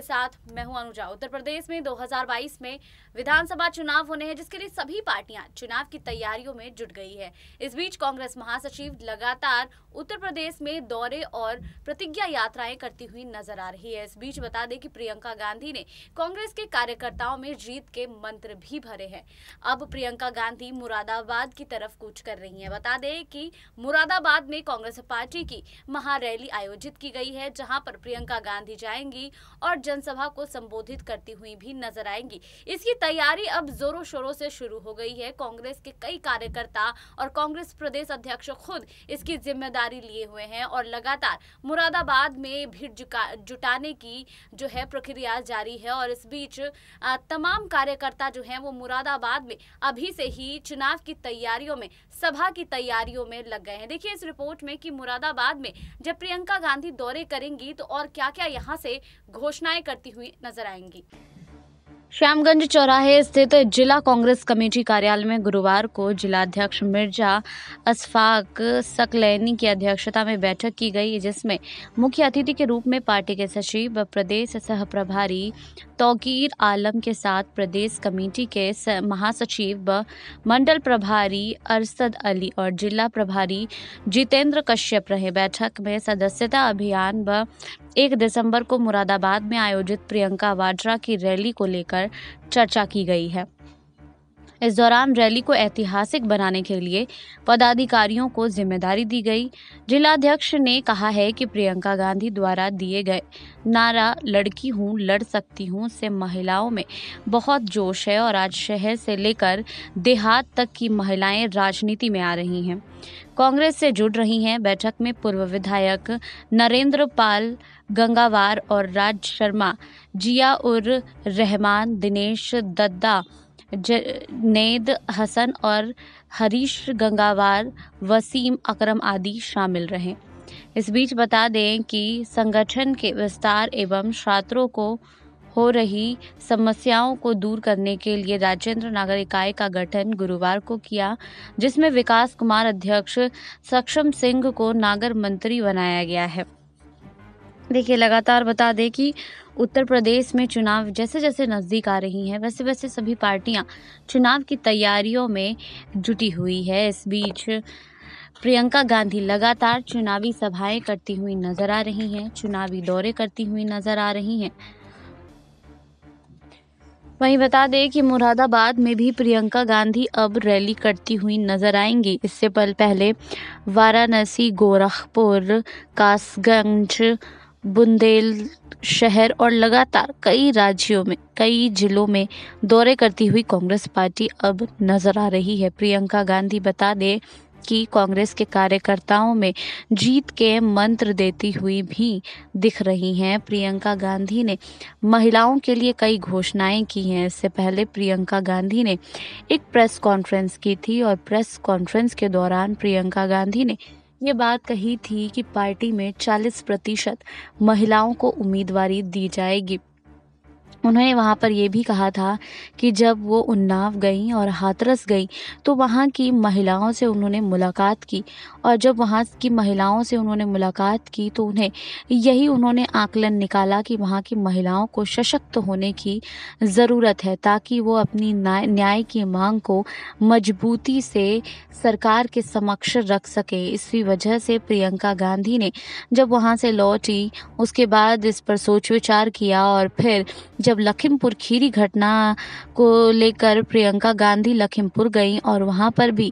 के साथ मैं हूं अनुजा उत्तर प्रदेश में 2022 में विधानसभा चुनाव होने हैं जिसके लिए सभी पार्टियां चुनाव की तैयारियों में जुट गई है इस बीच कांग्रेस महासचिव लगातार उत्तर प्रदेश में दौरे और प्रतिज्ञा यात्राएं करती हुई नजर आ रही है इस बीच बता दें कि प्रियंका गांधी ने कांग्रेस के कार्यकर्ताओं में जीत के मंत्र भी भरे हैं अब प्रियंका गांधी मुरादाबाद की तरफ कूच कर रही है बता दें कि मुरादाबाद में कांग्रेस पार्टी की महारैली आयोजित की गई है जहाँ पर प्रियंका गांधी जाएंगी और जनसभा को संबोधित करती हुई भी नजर आएंगी इसकी तैयारी अब जोरों शोरों से शुरू हो गई है कांग्रेस के कई कार्यकर्ता और कांग्रेस प्रदेश अध्यक्ष खुद इसकी जिम्मेदारी लिए हुए हैं और लगातार मुरादाबाद में भीड़ जुटाने की जो है प्रक्रिया जारी है और इस बीच तमाम कार्यकर्ता जो है वो मुरादाबाद में अभी से ही चुनाव की तैयारियों में सभा की तैयारियों में लग गए हैं देखिए इस रिपोर्ट में कि मुरादाबाद में जब प्रियंका गांधी दौरे करेंगी तो और क्या क्या यहाँ से घोषणाएं कार्रवाई करती हुई नजर आएंगी श्यामगंज चौराहे स्थित जिला कांग्रेस कमेटी कार्यालय में गुरुवार को जिलाध्यक्ष मिर्जा अशफाक सकलैनी की अध्यक्षता में बैठक की गई जिसमें मुख्य अतिथि के रूप में पार्टी के सचिव व प्रदेश सह प्रभारी तौकीर आलम के साथ प्रदेश कमेटी के महासचिव व मंडल प्रभारी अरसद अली और जिला प्रभारी जितेंद्र कश्यप रहे बैठक में सदस्यता अभियान व एक दिसंबर को मुरादाबाद में आयोजित प्रियंका वाड्रा की रैली को लेकर चर्चा की गई है इस दौरान रैली को ऐतिहासिक बनाने के लिए पदाधिकारियों को जिम्मेदारी दी गई जिलाध्यक्ष ने कहा है कि प्रियंका गांधी द्वारा दिए गए नारा लड़की हूँ लड़ सकती हूँ से महिलाओं में बहुत जोश है और आज शहर से लेकर देहात तक की महिलाएं राजनीति में आ रही हैं कांग्रेस से जुड़ रही हैं बैठक में पूर्व विधायक नरेंद्र पाल गंगावार और राज शर्मा जिया उर रहमान दिनेश दद्दा जनेद हसन और हरीश गंगावार वसीम अकरम आदि शामिल रहे इस बीच बता दें कि संगठन के विस्तार एवं छात्रों को हो रही समस्याओं को दूर करने के लिए राजेंद्र नगर इकाई का गठन गुरुवार को किया जिसमें विकास कुमार अध्यक्ष सक्षम सिंह को नागर मंत्री बनाया गया है देखिए लगातार बता दें कि उत्तर प्रदेश में चुनाव जैसे जैसे नज़दीक आ रही हैं वैसे वैसे सभी पार्टियां चुनाव की तैयारियों में जुटी हुई है इस बीच प्रियंका गांधी लगातार चुनावी सभाएं करती हुई नजर आ रही हैं चुनावी दौरे करती हुई नजर आ रही हैं वहीं बता दें कि मुरादाबाद में भी प्रियंका गांधी अब रैली करती हुई नजर आएंगी इससे पल पहले वाराणसी गोरखपुर कासगंज बुंदेल शहर और लगातार कई राज्यों में कई जिलों में दौरे करती हुई कांग्रेस पार्टी अब नजर आ रही है प्रियंका गांधी बता दें कि कांग्रेस के कार्यकर्ताओं में जीत के मंत्र देती हुई भी दिख रही हैं प्रियंका गांधी ने महिलाओं के लिए कई घोषणाएं की हैं इससे पहले प्रियंका गांधी ने एक प्रेस कॉन्फ्रेंस की थी और प्रेस कॉन्फ्रेंस के दौरान प्रियंका गांधी ने ये बात कही थी कि पार्टी में 40 प्रतिशत महिलाओं को उम्मीदवारी दी जाएगी उन्होंने वहाँ पर यह भी कहा था कि जब वो उन्नाव गई और हाथरस गई तो वहाँ की महिलाओं से उन्होंने मुलाकात की और जब वहाँ की महिलाओं से उन्होंने मुलाकात की तो उन्हें यही उन्होंने आकलन निकाला कि वहाँ की महिलाओं को सशक्त होने की ज़रूरत है ताकि वो अपनी न्याय की मांग को मजबूती से सरकार के समक्ष रख सके इसी वजह से प्रियंका गांधी ने जब वहाँ से लौटी उसके बाद इस पर सोच विचार किया और फिर जब जब लखीमपुर खीरी घटना को लेकर प्रियंका गांधी लखीमपुर गईं और वहां पर भी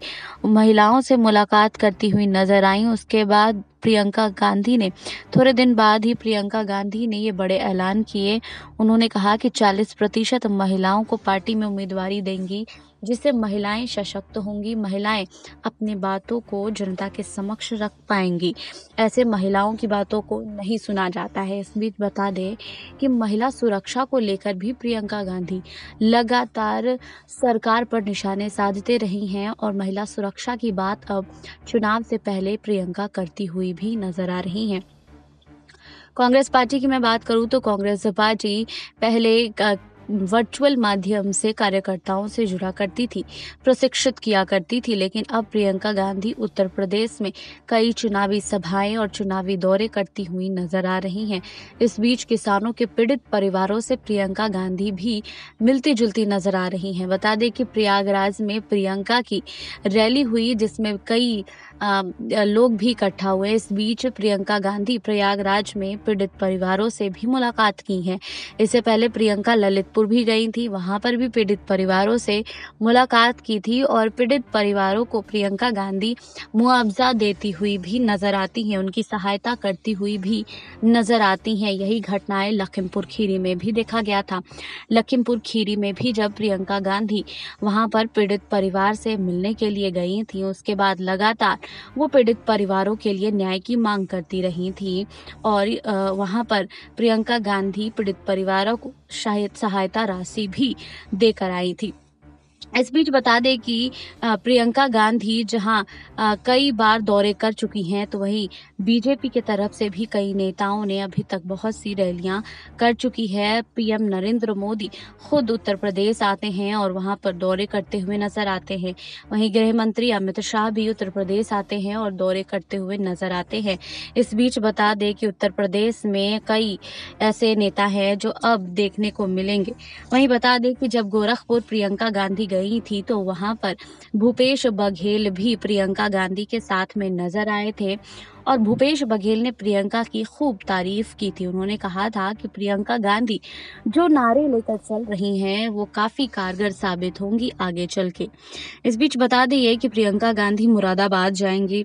महिलाओं से मुलाकात करती हुई नजर आईं उसके बाद प्रियंका गांधी ने थोड़े दिन बाद ही प्रियंका गांधी ने ये बड़े ऐलान किए उन्होंने कहा कि 40 प्रतिशत महिलाओं को पार्टी में उम्मीदवारी देंगी जिससे महिलाएं सशक्त होंगी महिलाएं अपनी बातों को जनता के समक्ष रख पाएंगी ऐसे महिलाओं की बातों को नहीं सुना जाता है इस बीच बता दें कि महिला सुरक्षा को लेकर भी प्रियंका गांधी लगातार सरकार पर निशाने साधते रही हैं और महिला सुरक्षा की बात अब चुनाव से पहले प्रियंका करती हुई भी नजर आ रही हैं कांग्रेस पार्टी की मैं बात करूं तो कांग्रेस पार्टी पहले वर्चुअल माध्यम से कार्यकर्ताओं से जुड़ा करती थी प्रशिक्षित किया करती थी लेकिन अब प्रियंका गांधी उत्तर प्रदेश में कई चुनावी सभाएं और चुनावी दौरे करती हुई नजर आ रही हैं इस बीच किसानों के पीड़ित परिवारों से प्रियंका गांधी भी मिलती जुलती नजर आ रही हैं बता दें कि प्रयागराज में प्रियंका की रैली हुई जिसमें कई लोग भी इकट्ठा हुए इस बीच प्रियंका गांधी प्रयागराज में पीड़ित परिवारों से भी मुलाकात की है इससे पहले प्रियंका ललितपुर भी गई थी वहां पर भी पीड़ित परिवारों से मुलाकात की थी और पीड़ित परिवारों को प्रियंका गांधी मुआवजा देती हुई भी नजर आती हैं उनकी सहायता करती हुई भी नजर आती हैं यही घटनाएं लखीमपुर खीरी में भी देखा गया था लखीमपुर खीरी में भी जब प्रियंका गांधी वहां पर पीड़ित परिवार से मिलने के लिए गई थी उसके बाद लगातार वो पीड़ित परिवारों के लिए न्याय की मांग करती रही थी और वहाँ पर प्रियंका गांधी पीड़ित परिवारों को शायद सहायता राशि भी देकर आई थी इस बीच बता दें कि प्रियंका गांधी जहां कई बार दौरे कर चुकी हैं तो वहीं बीजेपी की तरफ से भी कई नेताओं ने अभी तक बहुत सी रैलियां कर चुकी है पीएम नरेंद्र मोदी खुद उत्तर प्रदेश आते हैं और वहां पर दौरे करते हुए नजर आते हैं वहीं गृह मंत्री अमित शाह भी उत्तर प्रदेश आते हैं और दौरे करते हुए नजर आते हैं इस बीच बता दें कि उत्तर प्रदेश में कई ऐसे नेता हैं जो अब देखने को मिलेंगे वहीं बता दें कि जब गोरखपुर प्रियंका गांधी गई थी तो वहां पर भूपेश बघेल भी प्रियंका गांधी के साथ में नजर आए थे और भूपेश बघेल ने प्रियंका की खूब तारीफ की थी उन्होंने कहा था कि प्रियंका गांधी जो नारे लेकर चल रही हैं वो काफ़ी कारगर साबित होंगी आगे चल के इस बीच बता दें कि प्रियंका गांधी मुरादाबाद जाएंगी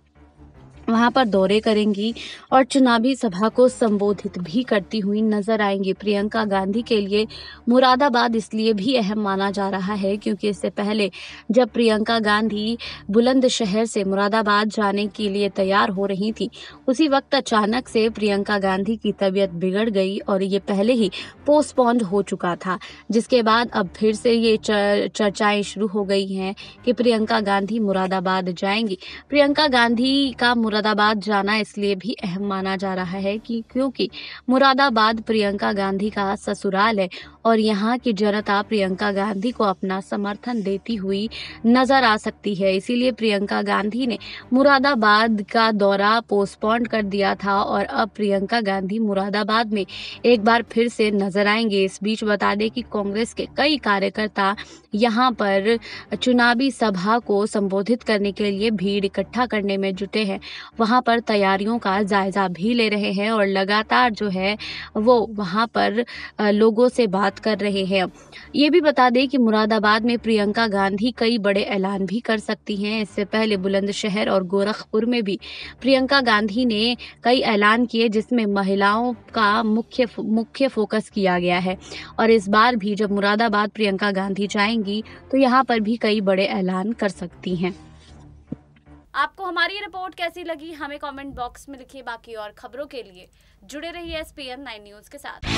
वहां पर दौरे करेंगी और चुनावी सभा को संबोधित भी करती हुई नजर आएंगी प्रियंका गांधी के लिए मुरादाबाद इसलिए भी अहम माना जा रहा है क्योंकि इससे पहले जब प्रियंका गांधी बुलंदशहर से मुरादाबाद जाने के लिए तैयार हो रही थी उसी वक्त अचानक से प्रियंका गांधी की तबीयत बिगड़ गई और ये पहले ही पोस्टपोन्ड हो चुका था जिसके बाद अब फिर से ये चर्चाएं शुरू हो गई हैं कि प्रियंका गांधी मुरादाबाद जाएंगी प्रियंका गांधी का मुरादाबाद जाना इसलिए भी अहम माना जा रहा है कि क्योंकि मुरादाबाद प्रियंका गांधी का ससुराल है और यहाँ की जनता प्रियंका गांधी को अपना समर्थन देती हुई नजर आ सकती है इसीलिए प्रियंका गांधी ने मुरादाबाद का दौरा पोस्टपोन कर दिया था और अब प्रियंका गांधी मुरादाबाद में एक बार फिर से नजर आएंगे इस बीच बता दें कि कांग्रेस के कई कार्यकर्ता यहाँ पर चुनावी सभा को संबोधित करने के लिए भीड़ इकट्ठा करने में जुटे हैं वहाँ पर तैयारियों का जायज़ा भी ले रहे हैं और लगातार जो है वो वहाँ पर लोगों से बात कर रहे हैं ये भी बता दें कि मुरादाबाद में प्रियंका गांधी कई बड़े ऐलान भी कर सकती हैं इससे पहले बुलंदशहर और गोरखपुर में भी प्रियंका गांधी ने कई ऐलान किए जिसमें महिलाओं का मुख्य मुख्य फोकस किया गया है और इस बार भी जब मुरादाबाद प्रियंका गांधी जाएंगी तो यहाँ पर भी कई बड़े ऐलान कर सकती हैं आपको हमारी रिपोर्ट कैसी लगी हमें कमेंट बॉक्स में लिखिए बाकी और खबरों के लिए जुड़े रहिए S P M nine news के साथ